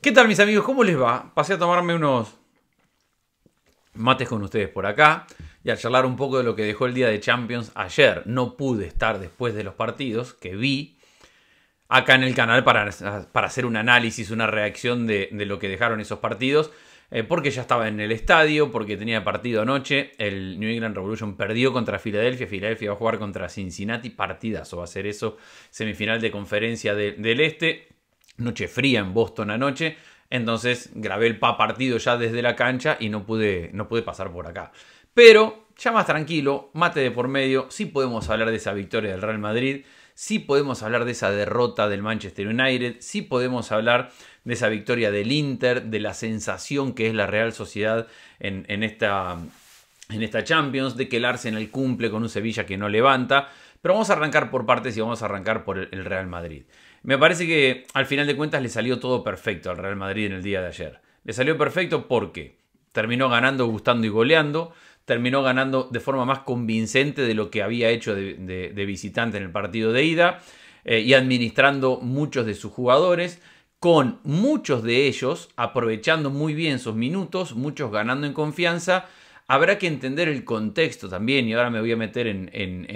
¿Qué tal mis amigos? ¿Cómo les va? Pasé a tomarme unos mates con ustedes por acá y a charlar un poco de lo que dejó el día de Champions ayer. No pude estar después de los partidos que vi acá en el canal para, para hacer un análisis, una reacción de, lo que dejaron esos partidos. Eh, porque ya estaba en el estadio, porque tenía partido anoche. El New England Revolution perdió contra Filadelfia. Filadelfia va a jugar contra Cincinnati. Partidazo va a ser eso. Semifinal de conferencia del Este noche fría en Boston anoche, entonces grabé el pa partido ya desde la cancha y no pude, no pude pasar por acá. Pero ya más tranquilo, mate de por medio, sí podemos hablar de esa victoria del Real Madrid, sí podemos hablar de esa derrota del Manchester United, sí podemos hablar de esa victoria del Inter, de la sensación que es la Real Sociedad en, esta, en esta Champions, de que el Arsenal cumple con un Sevilla que no levanta. Pero vamos a arrancar por partes y vamos a arrancar por el Real Madrid. Me parece que al final de cuentas le salió todo perfecto al Real Madrid en el día de ayer. Le salió perfecto porque terminó ganando, gustando y goleando, terminó ganando de forma más convincente de lo que había hecho de, visitante en el partido de ida eh, y administrando muchos de sus jugadores con muchos de ellos aprovechando muy bien sus minutos, muchos ganando en confianza. Habrá que entender el contexto también, y ahora me voy a meter en,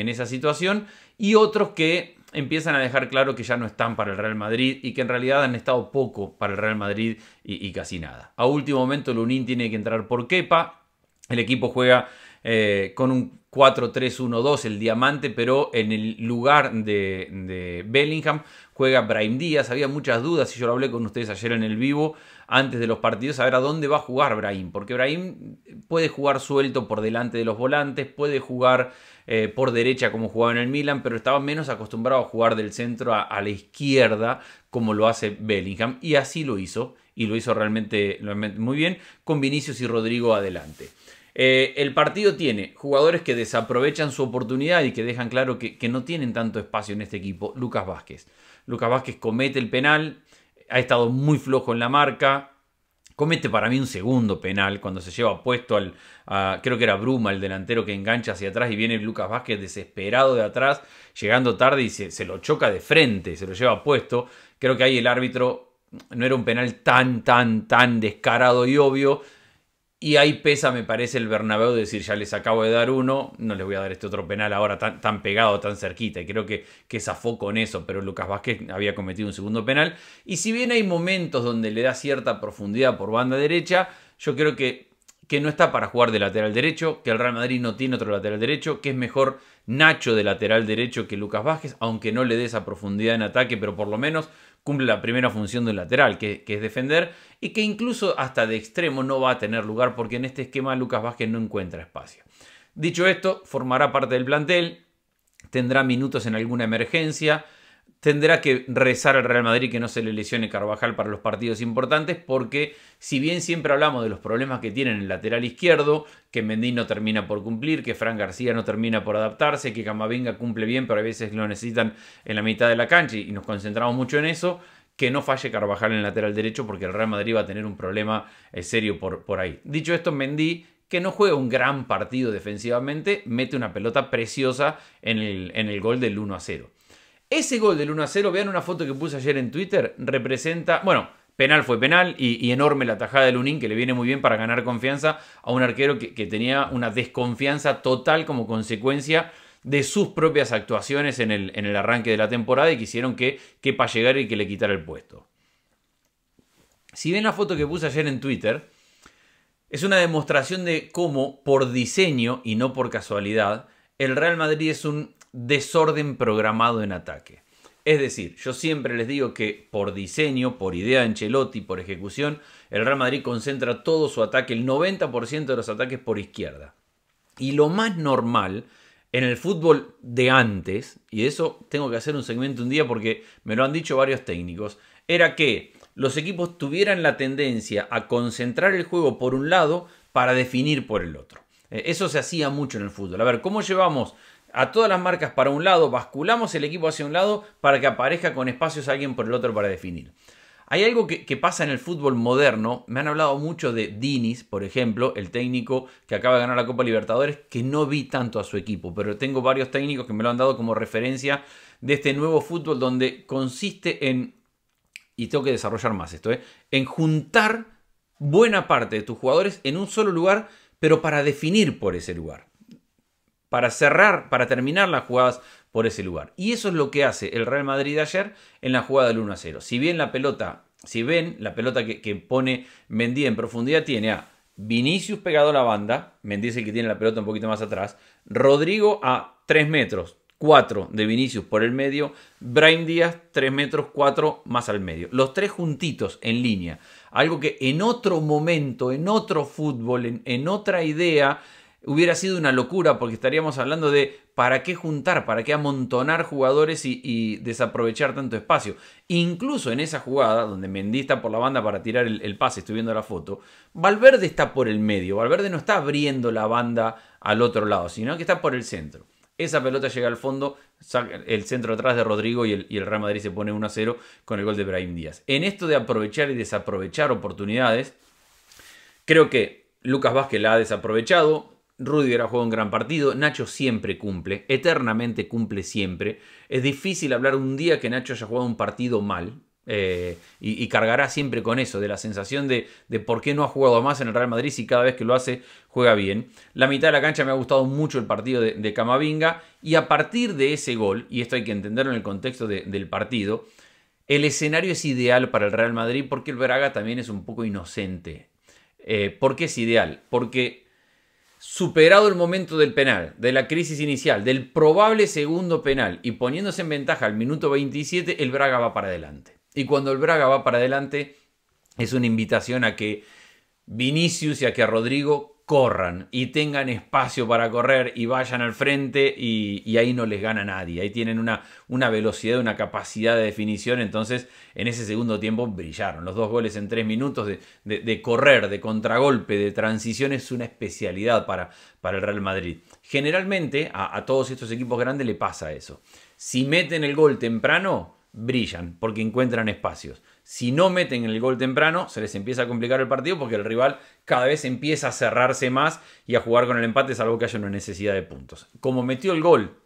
esa situación, y otros que empiezan a dejar claro que ya no están para el Real Madrid y que en realidad han estado poco para el Real Madrid y, casi nada. A último momento Lunin tiene que entrar por Kepa, el equipo juega eh, con un 4-3-1-2 el diamante, pero en el lugar de, Bellingham juega Brahim Díaz. Había muchas dudas y yo lo hablé con ustedes ayer en el vivo antes de los partidos, a ver a dónde va a jugar Brahim, porque Brahim puede jugar suelto por delante de los volantes, puede jugar eh, por derecha como jugaba en el Milan, pero estaba menos acostumbrado a jugar del centro a, la izquierda como lo hace Bellingham y así lo hizo y lo hizo realmente muy bien con Vinicius y Rodrigo adelante. Eh, el partido tiene jugadores que desaprovechan su oportunidad y que dejan claro que, no tienen tanto espacio en este equipo. Lucas Vázquez. Lucas Vázquez comete el penal, ha estado muy flojo en la marca. Comete para mí un segundo penal cuando se lleva puesto al, creo que era Bruma, el delantero que engancha hacia atrás y viene Lucas Vázquez desesperado de atrás, llegando tarde y se, se lo choca de frente, se lo lleva puesto. Creo que ahí el árbitro no era un penal tan, tan, tan descarado y obvio, y ahí pesa, me parece, el Bernabéu de decir, ya les acabo de dar uno, no les voy a dar este otro penal ahora tan, tan pegado, tan cerquita. Y creo que, que zafó con eso, pero Lucas Vázquez había cometido un segundo penal. Y si bien hay momentos donde le da cierta profundidad por banda derecha, yo creo que, que no está para jugar de lateral derecho, que el Real Madrid no tiene otro lateral derecho, que es mejor Nacho de lateral derecho que Lucas Vázquez, aunque no le dé esa profundidad en ataque, pero por lo menos cumple la primera función del lateral, que, es defender, y que incluso hasta de extremo no va a tener lugar porque en este esquema Lucas Vázquez no encuentra espacio. Dicho esto, formará parte del plantel, tendrá minutos en alguna emergencia, tendrá que rezar al Real Madrid que no se le lesione Carvajal para los partidos importantes, porque si bien siempre hablamos de los problemas que tienen el lateral izquierdo, que Mendy no termina por cumplir, que Fran García no termina por adaptarse, que Camavinga cumple bien, pero a veces lo necesitan en la mitad de la cancha y nos concentramos mucho en eso, que no falle Carvajal en el lateral derecho porque el Real Madrid va a tener un problema eh, serio por, por ahí. Dicho esto, Mendy que no juega un gran partido defensivamente, mete una pelota preciosa en el, en el gol del 1 a 0. Ese gol del 1 a 0, vean una foto que puse ayer en Twitter, representa, bueno, penal fue penal y, enorme la tajada de Lunin que le viene muy bien para ganar confianza a un arquero que, tenía una desconfianza total como consecuencia de sus propias actuaciones en el, arranque de la temporada y quisieron que quepa llegar y que le quitara el puesto. Si ven la foto que puse ayer en Twitter, es una demostración de cómo por diseño y no por casualidad, el Real Madrid es un desorden programado en ataque. Es decir, yo siempre les digo que por diseño, por idea en Ancelotti, por ejecución, el Real Madrid concentra todo su ataque, el 90% de los ataques por izquierda. Y lo más normal en el fútbol de antes, y eso tengo que hacer un segmento un día porque me lo han dicho varios técnicos, era que los equipos tuvieran la tendencia a concentrar el juego por un lado para definir por el otro. Eh, eso se hacía mucho en el fútbol. A ver, ¿cómo llevamos a todas las marcas para un lado, basculamos el equipo hacia un lado para que aparezca con espacios alguien por el otro para definir. Hay algo que, pasa en el fútbol moderno, me han hablado mucho de Dinis, por ejemplo, el técnico que acaba de ganar la Copa Libertadores, que no vi tanto a su equipo, pero tengo varios técnicos que me lo han dado como referencia de este nuevo fútbol donde consiste en, y tengo que desarrollar más esto, ¿eh? en juntar buena parte de tus jugadores en un solo lugar, pero para definir por ese lugar para cerrar, para terminar las jugadas por ese lugar. Y eso es lo que hace el Real Madrid ayer en la jugada del 1 a 0. Si bien la pelota, si ven la pelota que, pone Mendy en profundidad, tiene a Vinicius pegado a la banda, Mendy es el que tiene la pelota un poquito más atrás, Rodrigo a 3 metros, 4 de Vinicius por el medio, Brian Díaz 3 metros 4 más al medio. Los tres juntitos en línea. Algo que en otro momento, en otro fútbol, en otra idea, hubiera sido una locura porque estaríamos hablando de para qué juntar, para qué amontonar jugadores y, desaprovechar tanto espacio. Incluso en esa jugada, donde Mendy está por la banda para tirar el, pase, estoy viendo la foto, Valverde está por el medio, Valverde no está abriendo la banda al otro lado, sino que está por el centro. Esa pelota llega al fondo, saca el centro atrás de Rodrigo y el, y el Real Madrid se pone 1 a 0 con el gol de Brahim Díaz. En esto de aprovechar y desaprovechar oportunidades, creo que Lucas Vázquez la ha desaprovechado, Rudiger ha jugado un gran partido, Nacho siempre cumple, eternamente cumple siempre. Es difícil hablar un día que Nacho haya jugado un partido mal, eh, y, cargará siempre con eso, de la sensación de, de, por qué no ha jugado más en el Real Madrid si cada vez que lo hace juega bien. La mitad de la cancha me ha gustado mucho el partido de, Camavinga y a partir de ese gol, y esto hay que entenderlo en el contexto del partido, el escenario es ideal para el Real Madrid porque el Braga también es un poco inocente. Eh, ¿Por qué es ideal? Porque superado el momento del penal, de la crisis inicial, del probable segundo penal y poniéndose en ventaja al minuto 27, el Braga va para adelante. Y cuando el Braga va para adelante, es una invitación a que Vinicius y a que Rodrigo corran y tengan espacio para correr y vayan al frente y, ahí no les gana nadie. Ahí tienen una, velocidad, una capacidad de definición. Entonces, en ese segundo tiempo brillaron. Los dos goles en tres minutos de, correr, de contragolpe, de transición es una especialidad para, el Real Madrid. Generalmente a, a todos estos equipos grandes le pasa eso. Si meten el gol temprano, brillan porque encuentran espacios si no meten el gol temprano, se les empieza a complicar el partido porque el rival cada vez empieza a cerrarse más y a jugar con el empate, salvo que haya una necesidad de puntos. Como metió el gol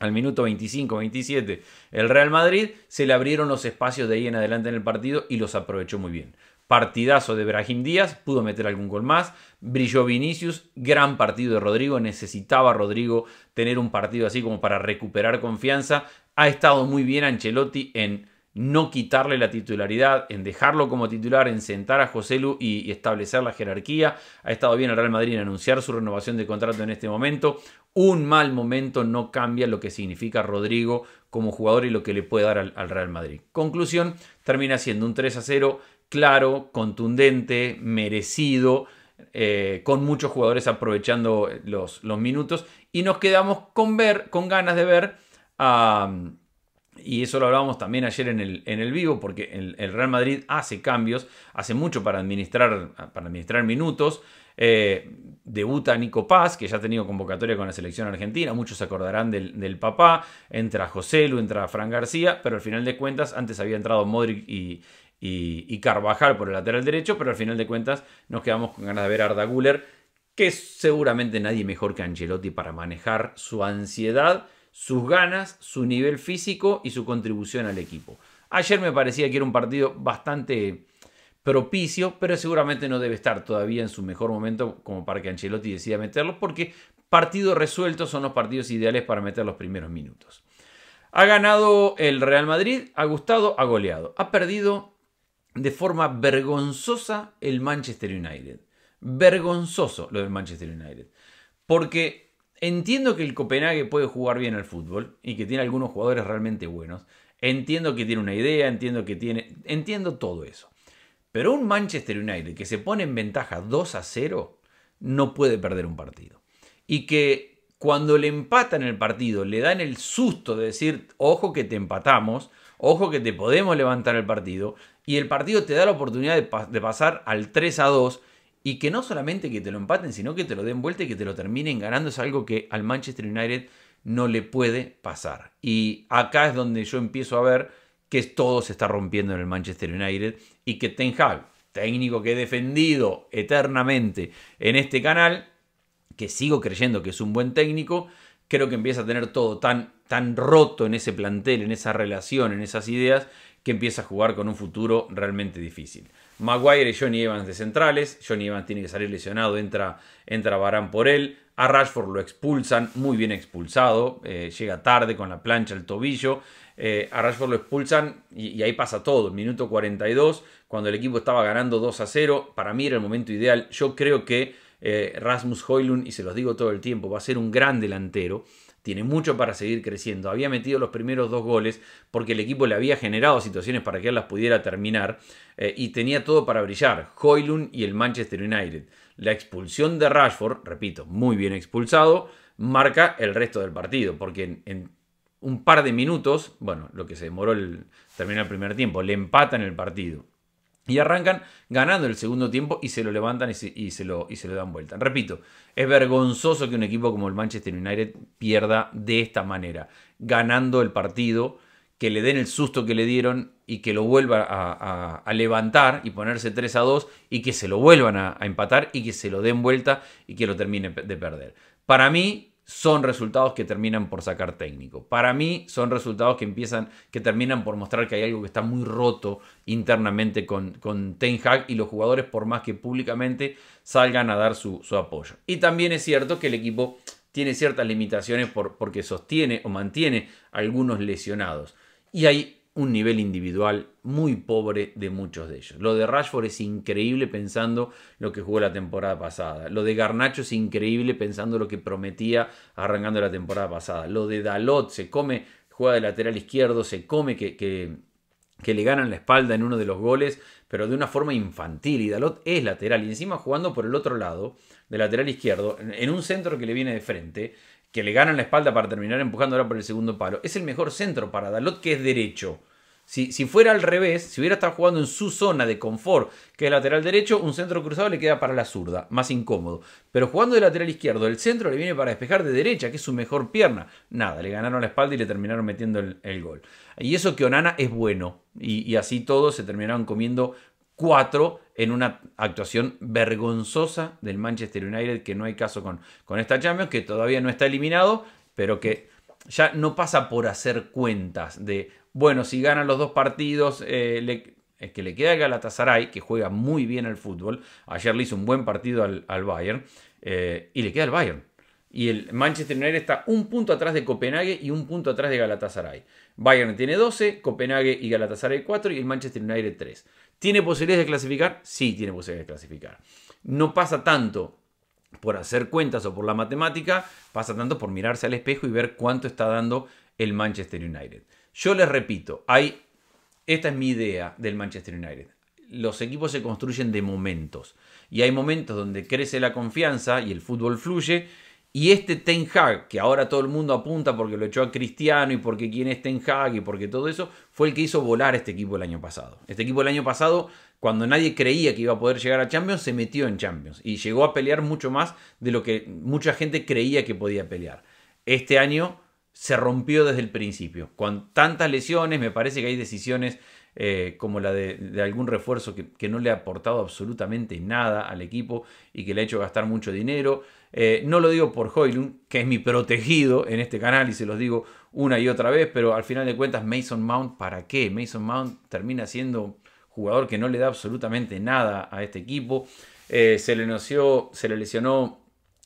al minuto 25-27 el Real Madrid, se le abrieron los espacios de ahí en adelante en el partido y los aprovechó muy bien. Partidazo de Brahim Díaz, pudo meter algún gol más. Brilló Vinicius, gran partido de Rodrigo. Necesitaba Rodrigo tener un partido así como para recuperar confianza. Ha estado muy bien Ancelotti en no quitarle la titularidad, en dejarlo como titular, en sentar a José Lu y, establecer la jerarquía. Ha estado bien el Real Madrid en anunciar su renovación de contrato en este momento. Un mal momento no cambia lo que significa Rodrigo como jugador y lo que le puede dar al, Real Madrid. Conclusión, termina siendo un 3 a 0 claro, contundente, merecido, eh, con muchos jugadores aprovechando los, minutos. Y nos quedamos con ver, con ganas de ver a... Y eso lo hablábamos también ayer en el, en el vivo, porque el, Real Madrid hace cambios, hace mucho para administrar, para administrar minutos. Eh, debuta Nico Paz, que ya ha tenido convocatoria con la selección argentina, muchos se acordarán del, papá, entra José Lu, entra Fran García, pero al final de cuentas antes había entrado Modric y, y, Carvajal por el lateral derecho, pero al final de cuentas nos quedamos con ganas de ver a Arda Guller, que seguramente nadie mejor que Angelotti para manejar su ansiedad sus ganas, su nivel físico y su contribución al equipo. Ayer me parecía que era un partido bastante propicio, pero seguramente no debe estar todavía en su mejor momento como para que Ancelotti decida meterlo, porque partidos resueltos son los partidos ideales para meter los primeros minutos. Ha ganado el Real Madrid, ha gustado, ha goleado. Ha perdido de forma vergonzosa el Manchester United. Vergonzoso lo del Manchester United. Porque Entiendo que el Copenhague puede jugar bien al fútbol y que tiene algunos jugadores realmente buenos. Entiendo que tiene una idea, entiendo que tiene. Entiendo todo eso. Pero un Manchester United que se pone en ventaja 2 a 0 no puede perder un partido. Y que cuando le empatan el partido, le dan el susto de decir, ojo que te empatamos, ojo que te podemos levantar el partido, y el partido te da la oportunidad de, pasar al 3 a 2 y que no solamente que te lo empaten, sino que te lo den vuelta y que te lo terminen ganando es algo que al Manchester United no le puede pasar. Y acá es donde yo empiezo a ver que todo se está rompiendo en el Manchester United y que Ten Hag, técnico que he defendido eternamente en este canal, que sigo creyendo que es un buen técnico, creo que empieza a tener todo tan, tan roto en ese plantel, en esa relación, en esas ideas, que empieza a jugar con un futuro realmente difícil. Maguire y Johnny Evans de centrales. Johnny Evans tiene que salir lesionado, entra, entra Barán por él. A Rashford lo expulsan, muy bien expulsado. Eh, llega tarde con la plancha al tobillo. Eh, a Rashford lo expulsan y, ahí pasa todo. Minuto 42, cuando el equipo estaba ganando 2 a 0. Para mí era el momento ideal. Yo creo que eh, Rasmus Hoylund, y se los digo todo el tiempo, va a ser un gran delantero tiene mucho para seguir creciendo. Había metido los primeros dos goles porque el equipo le había generado situaciones para que él las pudiera terminar eh, y tenía todo para brillar. Hoylund y el Manchester United. La expulsión de Rashford, repito, muy bien expulsado, marca el resto del partido porque en, un par de minutos, bueno, lo que se demoró el terminar el primer tiempo, le empatan el partido. Y arrancan ganando el segundo tiempo y se lo levantan y se, lo, y se, dan vuelta. Repito, es vergonzoso que un equipo como el Manchester United pierda de esta manera, ganando el partido, que le den el susto que le dieron y que lo vuelva a, levantar y ponerse 3 a 2 y que se lo vuelvan a, a empatar y que se lo den vuelta y que lo termine de perder. Para mí, son resultados que terminan por sacar técnico. Para mí son resultados que empiezan, que terminan por mostrar que hay algo que está muy roto internamente con, con Ten Hag y los jugadores por más que públicamente salgan a dar su, apoyo. Y también es cierto que el equipo tiene ciertas limitaciones por, porque sostiene o mantiene algunos lesionados. Y hay un nivel individual muy pobre de muchos de ellos. Lo de Rashford es increíble pensando lo que jugó la temporada pasada. Lo de Garnacho es increíble pensando lo que prometía arrancando la temporada pasada. Lo de Dalot se come, juega de lateral izquierdo, se come que, que, que le ganan la espalda en uno de los goles, pero de una forma infantil. Y Dalot es lateral y encima jugando por el otro lado, de lateral izquierdo, en un centro que le viene de frente que le ganan la espalda para terminar empujando ahora por el segundo palo. Es el mejor centro para Dalot, que es derecho. Si, si, fuera al revés, si hubiera estado jugando en su zona de confort, que es lateral derecho, un centro cruzado le queda para la zurda, más incómodo. Pero jugando de lateral izquierdo, el centro le viene para despejar de derecha, que es su mejor pierna. Nada, le ganaron la espalda y le terminaron metiendo el, gol. Y eso que Onana es bueno. Y, y así todos se terminaron comiendo cuatro en una actuación vergonzosa del Manchester United, que no hay caso con, con esta Champions, que todavía no está eliminado, pero que ya no pasa por hacer cuentas de, bueno, si ganan los dos partidos, es eh, eh, que le queda Galatasaray, que juega muy bien al fútbol, ayer le hizo un buen partido al, Bayern, eh, y le queda el Bayern. Y el Manchester United está un punto atrás de Copenhague y un punto atrás de Galatasaray. Bayern tiene 12, Copenhague y Galatasaray 4 y el Manchester United 3. ¿Tiene posibilidades de clasificar? Sí, tiene posibilidades de clasificar. No pasa tanto por hacer cuentas o por la matemática, pasa tanto por mirarse al espejo y ver cuánto está dando el Manchester United. Yo les repito, hay, esta es mi idea del Manchester United. Los equipos se construyen de momentos y hay momentos donde crece la confianza y el fútbol fluye y este Ten Hag, que ahora todo el mundo apunta porque lo echó a Cristiano y porque quién es Ten Hag y porque todo eso, fue el que hizo volar este equipo el año pasado. Este equipo el año pasado, cuando nadie creía que iba a poder llegar a Champions, se metió en Champions y llegó a pelear mucho más de lo que mucha gente creía que podía pelear. Este año se rompió desde el principio. Con tantas lesiones, me parece que hay decisiones eh, como la de, algún refuerzo que no le ha aportado absolutamente nada al equipo y que le ha hecho gastar mucho dinero eh, no lo digo por Hoylund, que es mi protegido en este canal y se los digo una y otra vez, pero al final de cuentas Mason Mount, ¿para qué? Mason Mount termina siendo jugador que no le da absolutamente nada a este equipo. Eh, se, le se le lesionó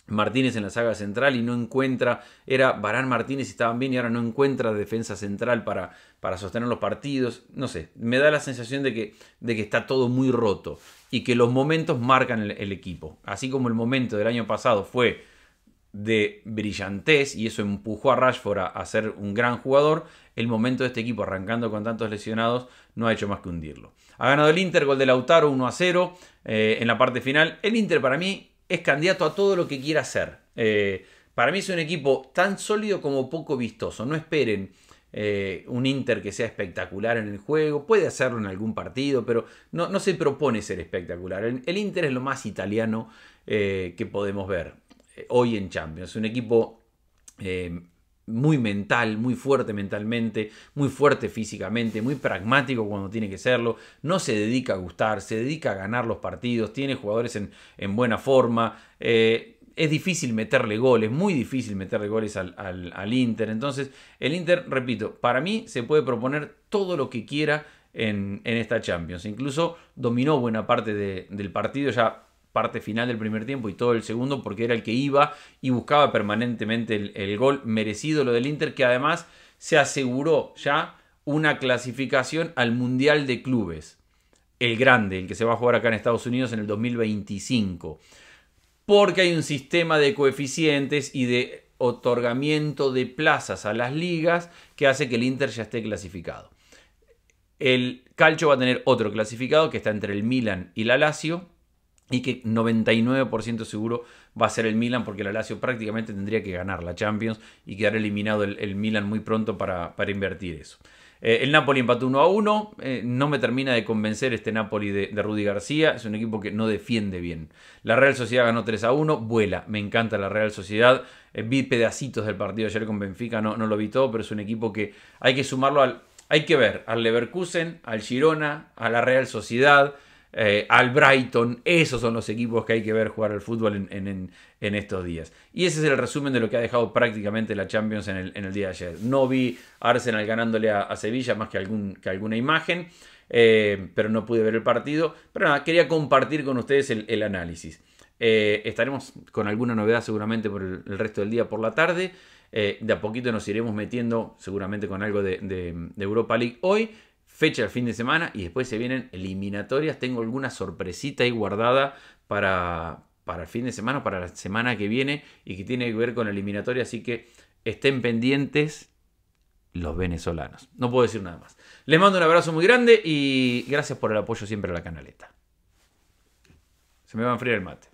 Martínez en la saga central y no encuentra, era Barán Martínez y estaban bien y ahora no encuentra defensa central para, para sostener los partidos, no sé, me da la sensación de que, de que está todo muy roto y que los momentos marcan el, equipo, así como el momento del año pasado fue de brillantez y eso empujó a Rashford a, ser un gran jugador, el momento de este equipo arrancando con tantos lesionados no ha hecho más que hundirlo. Ha ganado el Inter, gol de Lautaro 1 a 0 eh, en la parte final. El Inter para mí es candidato a todo lo que quiera hacer. Eh, para mí es un equipo tan sólido como poco vistoso. No esperen eh, un Inter que sea espectacular en el juego. Puede hacerlo en algún partido, pero no, se propone ser espectacular. El, Inter es lo más italiano eh, que podemos ver hoy en Champions. Es Un equipo muy mental, muy fuerte mentalmente, muy fuerte físicamente, muy pragmático cuando tiene que serlo, no se dedica a gustar, se dedica a ganar los partidos, tiene jugadores en, buena forma, eh, es difícil meterle goles, muy difícil meterle goles al, al, Inter, entonces el Inter, repito, para mí se puede proponer todo lo que quiera en, esta Champions, incluso dominó buena parte del partido ya parte final del primer tiempo y todo el segundo, porque era el que iba y buscaba permanentemente el, gol merecido, lo del Inter, que además se aseguró ya una clasificación al Mundial de Clubes, el grande, el que se va a jugar acá en Estados Unidos en el 2025, porque hay un sistema de coeficientes y de otorgamiento de plazas a las ligas que hace que el Inter ya esté clasificado. El Calcio va a tener otro clasificado que está entre el Milan y la Lazio y que 99% seguro va a ser el Milan porque la Lazio prácticamente tendría que ganar la Champions y quedar eliminado el, Milan muy pronto para, invertir eso. Eh, el Napoli empató 1 a 1, eh, no me termina de convencer este Napoli de, Rudy García, es un equipo que no defiende bien. La Real Sociedad ganó 3 a 1, vuela, me encanta la Real Sociedad, eh, vi pedacitos del partido ayer con Benfica, no, no lo vi todo, pero es un equipo que hay que sumarlo al... Hay que ver al Leverkusen, al Girona, a la Real Sociedad, eh, al Brighton. Esos son los equipos que hay que ver jugar al fútbol en, estos días. Y ese es el resumen de lo que ha dejado prácticamente la Champions en el, día de ayer. No vi Arsenal ganándole a, Sevilla más que, alguna imagen, eh, pero no pude ver el partido. Pero nada, quería compartir con ustedes el, análisis. Eh, estaremos con alguna novedad seguramente por el, resto del día, por la tarde. de a poquito nos iremos metiendo seguramente con algo de Europa League hoy fecha el fin de semana y después se vienen eliminatorias. Tengo alguna sorpresita ahí guardada para, para el fin de semana, para la semana que viene y que tiene que ver con eliminatorias. Así que estén pendientes los venezolanos. No puedo decir nada más. Les mando un abrazo muy grande y gracias por el apoyo siempre a la canaleta. Se me va a enfriar el mate.